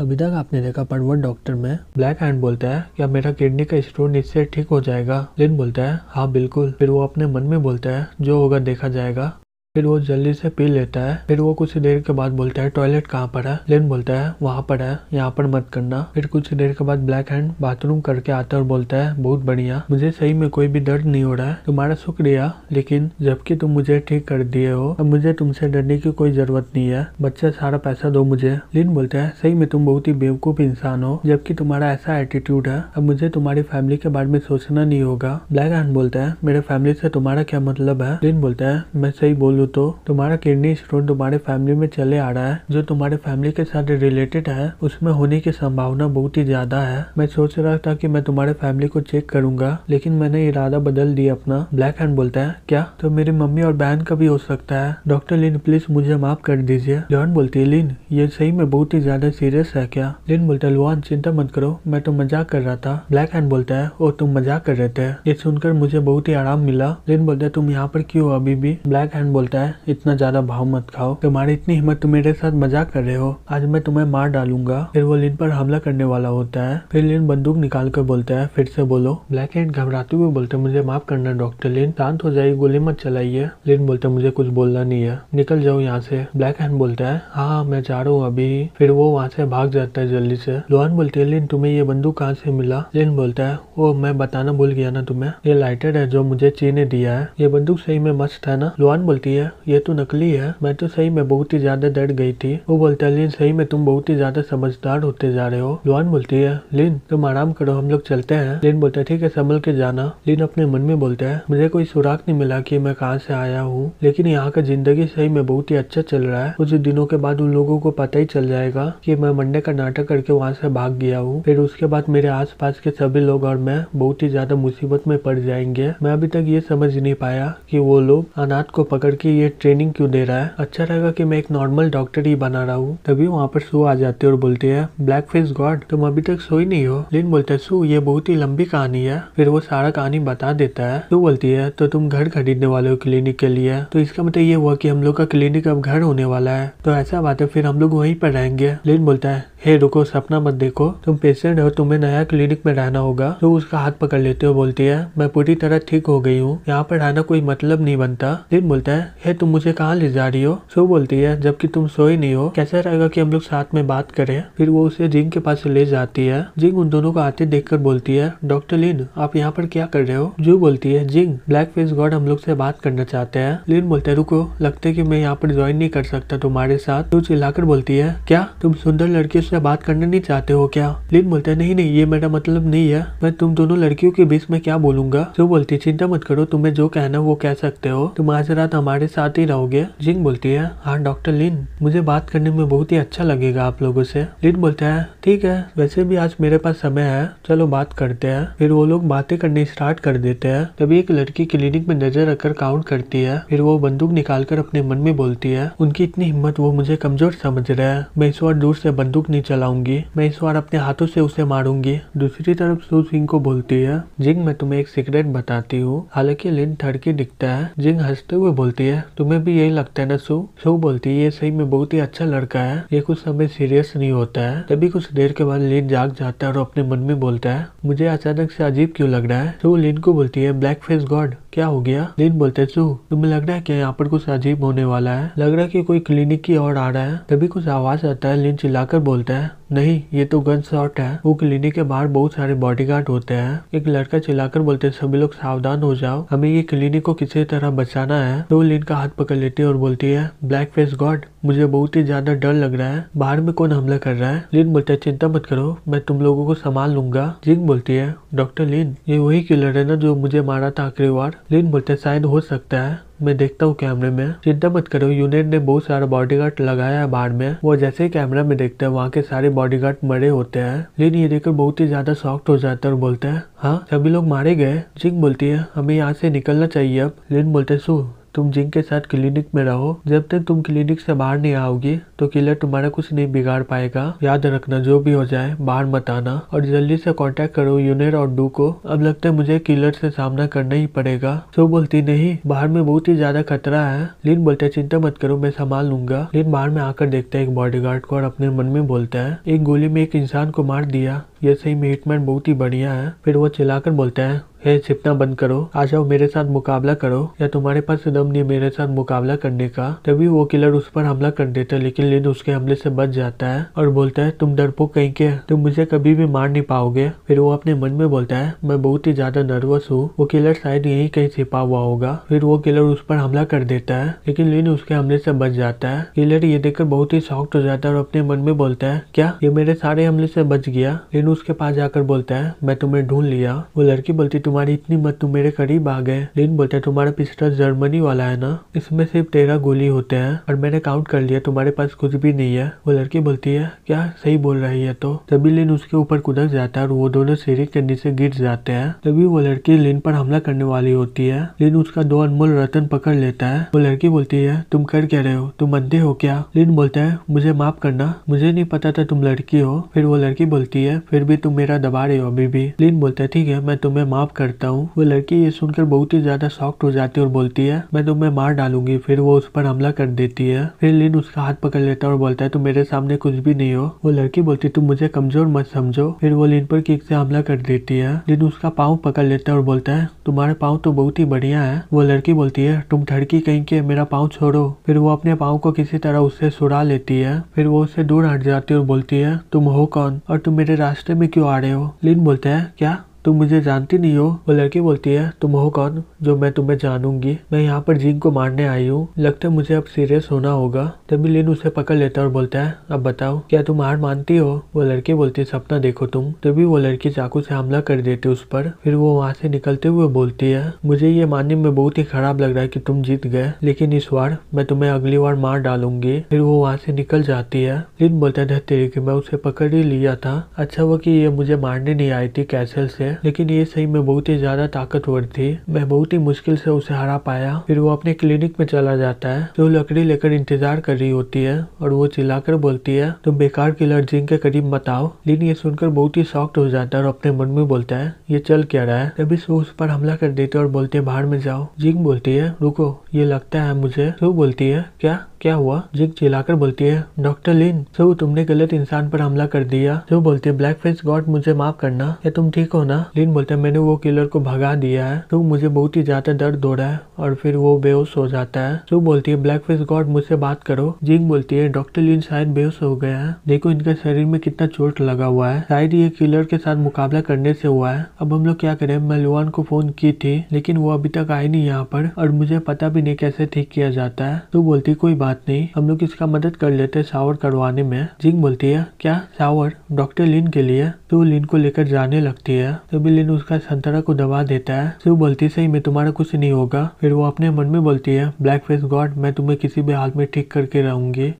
अभी तक आपने देखा वन डॉक्टर में ब्लैक हैंड बोलता है क्या मेरा किडनी का स्टोन इससे ठीक हो जाएगा लिन बोलता है हाँ बिल्कुल फिर वो अपने मन में बोलता है जो होगा देखा जाएगा फिर वो जल्दी से पी लेता है फिर वो कुछ देर के बाद बोलता है टॉयलेट कहाँ पर है लेन बोलता है वहाँ पर है यहाँ पर मत करना फिर कुछ देर के बाद ब्लैक हैंड बाथरूम करके आता है और बोलता है बहुत बढ़िया मुझे सही में कोई भी दर्द नहीं हो रहा है तुम्हारा शुक्रिया लेकिन जबकि तुम मुझे ठीक कर दिए हो अब मुझे तुमसे डरने की कोई जरूरत नहीं है बच्चा सारा पैसा दो मुझे लिन बोलता है सही में तुम बहुत ही बेवकूफ इंसान हो जबकि तुम्हारा ऐसा एटीट्यूड है अब मुझे तुम्हारी फैमिली के बारे में सोचना नहीं होगा ब्लैक हैंड बोलता है मेरे फैमिली से तुम्हारा क्या मतलब है लिन बोलता है मैं सही बोलू तो तुम्हारा किडनी स्टोन तुम्हारे फैमिली में चले आ रहा है जो तुम्हारे फैमिली के साथ रिलेटेड है उसमें होने की संभावना बहुत ही ज्यादा है मैं सोच रहा था कि मैं तुम्हारे फैमिली को चेक करूंगा लेकिन मैंने इरादा बदल दिया अपना ब्लैक हैंड बोलता है क्या तो मेरी मम्मी और बहन का भी हो सकता है डॉक्टर लिन प्लीज मुझे माफ कर दीजिए जॉन बोलती है लिन ये सही में बहुत ही ज्यादा सीरियस है क्या लिन बोलता है लुआन चिंता मत करो मैं तो मजाक कर रहा था ब्लैक हैंड बोलता है ओ तुम मजाक कर रहे थे ये सुनकर मुझे बहुत ही आराम मिला लिन बोलता है तुम यहाँ पर क्यों अभी भी ब्लैक हैंड बोल बोलता है इतना ज्यादा भाव मत खाओ तुम्हारी इतनी हिम्मत तुम मेरे साथ मजाक कर रहे हो आज मैं तुम्हें मार डालूंगा फिर वो लिन पर हमला करने वाला होता है फिर लिन बंदूक निकाल कर बोलता है फिर से बोलो ब्लैक हेड घबराते हुए बोलते मुझे माफ करना डॉक्टर लिन शांत हो जाए गोली मत चलाइए लिन बोलते मुझे कुछ बोलना नहीं है निकल जाओ यहाँ से ब्लैक हैंड बोलता है हाँ मैं जा रहा हूँ अभी फिर वो वहाँ से भाग जाता है जल्दी से लोहान बोलती है लिन तुम्हें ये बंदूक कहाँ से मिला लिन बोलता है ओ मैं बताना भूल गया ना तुम्हें ये लाइटर है जो मुझे चीने दिया है ये बंदूक सही में मस्त है ना लोहान बोलती है है ये तो नकली है मैं तो सही में बहुत ही ज्यादा डर गई थी वो बोलता है लिन सही में तुम बहुत ही ज्यादा समझदार होते जा रहे हो लुआन बोलती है लिन तुम आराम करो हम लोग चलते हैं लिन बोलता है ठीक है संभल के जाना लिन अपने मन में बोलता है मुझे कोई सुराग नहीं मिला की मैं कहाँ से आया हूँ लेकिन यहाँ का जिंदगी सही में बहुत ही अच्छा चल रहा है कुछ दिनों के बाद उन लोगों को पता ही चल जाएगा की मैं मंडे का नाटक करके वहाँ से भाग गया हूँ फिर उसके बाद मेरे आसपास के सभी लोग और मैं बहुत ही ज्यादा मुसीबत में पड़ जाएंगे मैं अभी तक ये समझ नहीं पाया कि वो लोग अनाथ को पकड़ के कि ये ट्रेनिंग क्यों दे रहा है अच्छा रहेगा कि मैं एक नॉर्मल डॉक्टर ही बना रहा हूँ तभी वहाँ पर सू आ जाते और बोलते हैं ब्लैक फेस गॉड तुम अभी तक सो ही नहीं हो लिन बोलते है सू ये बहुत ही लंबी कहानी है फिर वो सारा कहानी बता देता है सू बोलती है तो तुम घर खरीदने वाले हो क्लिनिक के लिए तो इसका मतलब ये हुआ की हम लोग का क्लिनिक अब घर होने वाला है तो ऐसा बात है फिर हम लोग वहीं पर रहेंगे लिन बोलता है हे रुको सपना मत देखो तुम पेशेंट हो तुम्हें नया क्लिनिक में रहना होगा तो उसका हाथ पकड़ लेते हो बोलती है मैं पूरी तरह ठीक हो गई हूँ यहाँ पर रहना कोई मतलब नहीं बनता दिन बोलता है हे तुम मुझे कहाँ ले जा रही हो सो बोलती है जबकि तुम सोए नहीं हो कैसा रहेगा की हम लोग साथ में बात करें फिर वो उसे जिंग के पास ले जाती है जिंग उन दोनों को आते देख बोलती है डॉक्टर लिन आप यहाँ पर क्या कर रहे हो जू बोलती है जिंग ब्लैक फेस गॉड हम लोग से बात करना चाहते हैं लिन बोलते है रुको लगता है की मैं यहाँ पर ज्वाइन नहीं कर सकता तुम्हारे साथ जो तो चिल्लाकर बोलती है क्या तुम सुंदर लड़के से से बात करना नहीं चाहते हो क्या लिन बोलता है नहीं नहीं ये मेरा मतलब नहीं है मैं तुम दोनों लड़कियों के बीच में क्या बोलूंगा जो बोलती चिंता मत करो तुम्हें जो कहना वो कह सकते हो तुम आज रात हमारे साथ ही रहोगे जिंग बोलती है हाँ डॉक्टर लिन मुझे बात करने में बहुत ही अच्छा लगेगा आप लोगों से लिन बोलता है ठीक है वैसे भी आज मेरे पास समय है चलो बात करते हैं फिर वो लोग बातें करने स्टार्ट कर देते हैं तभी एक लड़की क्लिनिक में नजर रखकर काउंट करती है फिर वो बंदूक निकालकर अपने मन में बोलती है उनकी इतनी हिम्मत वो मुझे कमजोर समझ रहे हैं मैं इस बार दूर से बंदूक नहीं चलाऊंगी मैं इस बार अपने हाथों से उसे मारूंगी दूसरी तरफ सू सिंह को बोलती है जिंग मैं तुम्हें एक सीक्रेट बताती हूँ हालांकि लिन थड़की दिखता है जिंग हंसते हुए बोलती है तुम्हें भी यही लगता है ना सू सू बोलती है ये सही में बहुत ही अच्छा लड़का है ये कुछ समय सीरियस नहीं होता है तभी कुछ देर के बाद लिन जाग जाता है और अपने मन में बोलता है मुझे अचानक से अजीब क्यों लग रहा है सू लिन को बोलती है ब्लैक फेस गॉड क्या हो गया दिन बोलते सू तुम्हें लग रहा है क्या यहाँ पर कुछ अजीब होने वाला है लग रहा है कि कोई क्लिनिक की ओर आ रहा है तभी कुछ आवाज आता है लिन चिल्लाकर बोलता है नहीं ये तो गन शॉट है वो क्लिनिक के बाहर बहुत सारे बॉडीगार्ड होते हैं एक लड़का चिल्लाकर बोलते सभी लोग सावधान हो जाओ हमें ये क्लिनिक को किसी तरह बचाना है तो लिन का हाथ पकड़ लेती है और बोलती है ब्लैक फेस गॉड मुझे बहुत ही ज्यादा डर लग रहा है बाहर में कौन हमला कर रहा है लिन बोलते है चिंता मत करो मैं तुम लोगों को संभाल लूंगा जिंग बोलती है डॉक्टर लिन ये वही किलर है ना जो मुझे मारा था आखिरी बार लीन बोलते शायद हो सकता है मैं देखता हूँ कैमरे में चिंता मत करो यूनिट ने बहुत सारा बॉडीगार्ड लगाया है बाहर में वो जैसे ही कैमरा में देखते हैं वहाँ के सारे बॉडीगार्ड मरे होते हैं लिन ये देखकर बहुत ही ज्यादा सॉफ्ट हो जाता है और बोलते हैं हाँ सभी लोग मारे गए जिंग बोलती है हमें यहाँ से निकलना चाहिए अब लिन बोलते सु तुम जिंक के साथ क्लिनिक में रहो जब तक तुम क्लिनिक से बाहर नहीं आओगे तो किलर तुम्हारा कुछ नहीं बिगाड़ पाएगा याद रखना जो भी हो जाए बाहर मत आना और जल्दी से कांटेक्ट करो यूनियर और डू को अब लगता है मुझे किलर से सामना करना ही पड़ेगा जो बोलती नहीं बाहर में बहुत ही ज्यादा खतरा है लिन बोलते चिंता मत करो मैं संभाल लूंगा लिन बाहर में आकर देखता है एक बॉडी को और अपने मन में बोलता है एक गोली में एक इंसान को मार दिया ये सही में बहुत ही बढ़िया है फिर वो चिल्लाकर बोलता है हे छिपना बंद करो आ जाओ मेरे साथ मुकाबला करो या तुम्हारे पास दम नहीं मेरे साथ मुकाबला करने का तभी वो किलर उस पर हमला कर देता है लेकिन लिन उसके हमले से बच जाता है और बोलता है तुम डरपोक कहीं के तुम मुझे कभी भी मार नहीं पाओगे फिर वो अपने मन में बोलता है मैं बहुत ही ज्यादा नर्वस हूँ वो किलर शायद यही कहीं छिपा हुआ होगा फिर वो किलर उस पर हमला कर देता है लेकिन लिन उसके हमले से बच जाता है किलर ये देखकर बहुत ही शॉक्ट हो जाता है और अपने मन में बोलता है क्या ये मेरे सारे हमले से बच गया लिन उसके पास जाकर बोलता है मैं तुम्हें ढूंढ लिया वो लड़की बोलती तुम तुम्हारी इतनी मत तुम मेरे करीब आ गए लिन बोलता है तुम्हारा पिस्टल जर्मनी वाला है ना इसमें सिर्फ तेरह गोली होते हैं और मैंने काउंट कर लिया तुम्हारे पास कुछ भी नहीं है वो लड़की बोलती है क्या सही बोल रही है तो तभी लिन उसके ऊपर कुदक जाता है और वो दोनों सीढ़ी के नीचे गिर जाते हैं तभी वो लड़की लिन पर हमला करने वाली होती है लिन उसका दो अनमोल रतन पकड़ लेता है वो लड़की बोलती है तुम कर क्या रहे हो तुम अंधे हो क्या लिन बोलता है मुझे माफ करना मुझे नहीं पता था तुम लड़की हो फिर वो लड़की बोलती है फिर भी तुम मेरा दबा रहे हो अभी भी लिन बोलता है ठीक है मैं तुम्हें माफ कर करता हूँ वो लड़की ये सुनकर बहुत ही ज्यादा सॉफ्ट हो जाती है और बोलती है मैं तुम्हें मार डालूंगी फिर वो उस पर हमला कर देती है फिर लिन उसका हाथ पकड़ लेता है और बोलता है तुम मेरे सामने कुछ भी नहीं हो वो लड़की बोलती तुम मुझे कमजोर मत समझो फिर वो लिन पर किक से हमला कर देती है लिन उसका पाँव पकड़ लेता है और बोलता है तुम्हारे पाँव तो बहुत ही बढ़िया है वो लड़की बोलती है तुम ठड़की कहीं के मेरा पाँव छोड़ो फिर वो अपने पाँव को किसी तरह उससे सुड़ा लेती है फिर वो उससे दूर हट जाती है और बोलती है तुम हो कौन और तुम मेरे रास्ते में क्यों आ रहे हो लिन बोलता है क्या तुम मुझे जानती नहीं हो वो लड़की बोलती है तुम हो कौन जो मैं तुम्हें जानूंगी मैं यहाँ पर जिंग को मारने आई हूँ लगता है मुझे अब सीरियस होना होगा तभी लिन उसे पकड़ लेता और बोलता है अब बताओ क्या तुम हार मानती हो वो लड़की बोलती है सपना देखो तुम तभी वो लड़की चाकू से हमला कर देती उस पर फिर वो वहाँ से निकलते हुए बोलती है मुझे ये मानने में बहुत ही खराब लग रहा है की तुम जीत गए लेकिन इस बार मैं तुम्हें अगली बार मार डालूंगी फिर वो वहाँ से निकल जाती है लिन बोलता है तेरे की मैं उसे पकड़ ही लिया था अच्छा वो की ये मुझे मारने नहीं आई थी कैसल से है लेकिन ये सही में बहुत ही ज्यादा ताकतवर थी मैं बहुत ही मुश्किल से उसे हरा पाया फिर वो अपने क्लिनिक में चला जाता है जो लकड़ी लेकर इंतजार कर रही होती है और वो चिल्लाकर बोलती है तुम बेकार किलर जिंग के करीब बताओ लेकिन लिन ये सुनकर बहुत ही सॉफ्ट हो जाता है और अपने मन में बोलता है ये चल क्या रहा है तभी वो उस पर हमला कर देते और बोलते बाहर में जाओ जिंग बोलती है रुको ये लगता है मुझे शो बोलती है क्या क्या हुआ जिक चिल्लाकर बोलती है डॉक्टर लिन सो तुमने गलत इंसान पर हमला कर दिया जो बोलती है ब्लैक फेस गॉड मुझे माफ करना या तुम ठीक हो ना लिन बोलते है मैंने वो किलर को भगा दिया है तो मुझे बहुत ही ज्यादा दर्द हो रहा है और फिर वो बेहोश हो जाता है जो बोलती है ब्लैक फेस गॉड मुझसे बात करो जिक बोलती है डॉक्टर लिन शायद बेहोश हो गया है देखो इनके शरीर में कितना चोट लगा हुआ है शायद ये किलर के साथ मुकाबला करने से हुआ है अब हम लोग क्या करें मैं लुआन को फोन की थी लेकिन वो अभी तक आई नहीं यहाँ पर और मुझे पता भी नहीं कैसे ठीक किया जाता है तो बोलती कोई बात बात नहीं हम लोग इसका मदद कर लेते हैं सावर करवाने में जिंग बोलती है क्या सावर डॉक्टर लिन के लिए शिव तो लिन को लेकर जाने लगती है तभी लिन उसका संतरा को दबा देता है शिव बोलती सही में तुम्हारा कुछ नहीं होगा फिर वो अपने मन में बोलती है ब्लैक फेस गॉड मैं तुम्हें किसी भी हाल में ठीक करके रहूंगी